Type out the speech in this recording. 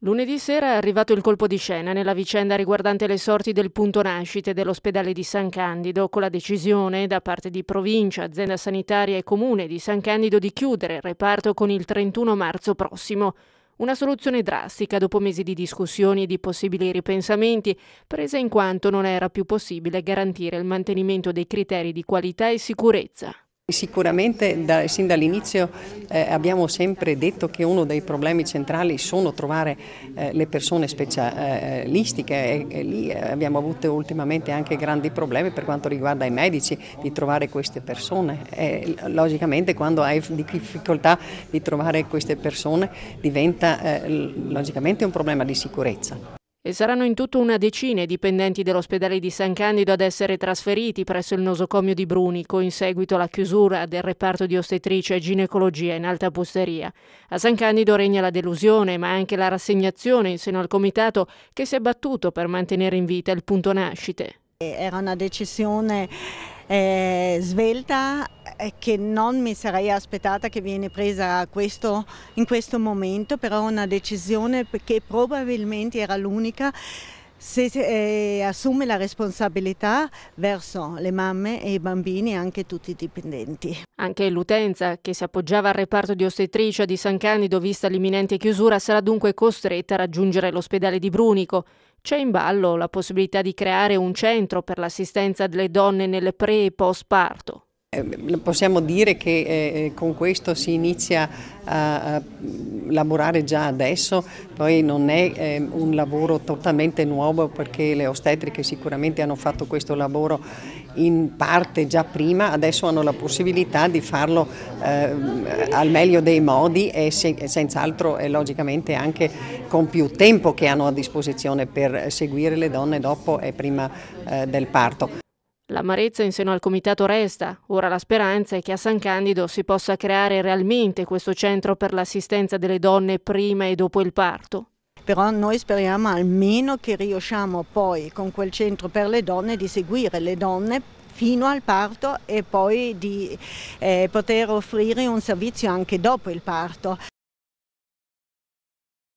Lunedì sera è arrivato il colpo di scena nella vicenda riguardante le sorti del punto nascite dell'ospedale di San Candido, con la decisione da parte di provincia, azienda sanitaria e comune di San Candido di chiudere il reparto con il 31 marzo prossimo. Una soluzione drastica dopo mesi di discussioni e di possibili ripensamenti, presa in quanto non era più possibile garantire il mantenimento dei criteri di qualità e sicurezza. Sicuramente da, sin dall'inizio eh, abbiamo sempre detto che uno dei problemi centrali sono trovare eh, le persone specialistiche eh, e, e, lì eh, abbiamo avuto ultimamente anche grandi problemi per quanto riguarda i medici di trovare queste persone. E, logicamente quando hai difficoltà di trovare queste persone diventa eh, logicamente un problema di sicurezza e saranno in tutto una decina i dipendenti dell'ospedale di San Candido ad essere trasferiti presso il nosocomio di Brunico in seguito alla chiusura del reparto di ostetricia e ginecologia in alta posteria. A San Candido regna la delusione, ma anche la rassegnazione in seno al comitato che si è battuto per mantenere in vita il punto nascite. Eh, era una decisione eh, svelta è che non mi sarei aspettata che viene presa questo, in questo momento, però una decisione che probabilmente era l'unica se eh, assume la responsabilità verso le mamme e i bambini e anche tutti i dipendenti. Anche l'utenza che si appoggiava al reparto di ostetricia di San Canido vista l'imminente chiusura sarà dunque costretta a raggiungere l'ospedale di Brunico. C'è in ballo la possibilità di creare un centro per l'assistenza delle donne nel pre e post parto. Eh, possiamo dire che eh, eh, con questo si inizia a mm, lavorare già adesso, poi non è ehm, un lavoro totalmente nuovo perché le ostetriche sicuramente hanno fatto questo lavoro in parte già prima, adesso hanno la possibilità di farlo ehm, al meglio dei modi e senz'altro e logicamente anche con più tempo che hanno a disposizione per seguire le donne dopo e prima del parto. L'amarezza in seno al comitato resta, ora la speranza è che a San Candido si possa creare realmente questo centro per l'assistenza delle donne prima e dopo il parto. Però noi speriamo almeno che riusciamo poi con quel centro per le donne di seguire le donne fino al parto e poi di eh, poter offrire un servizio anche dopo il parto.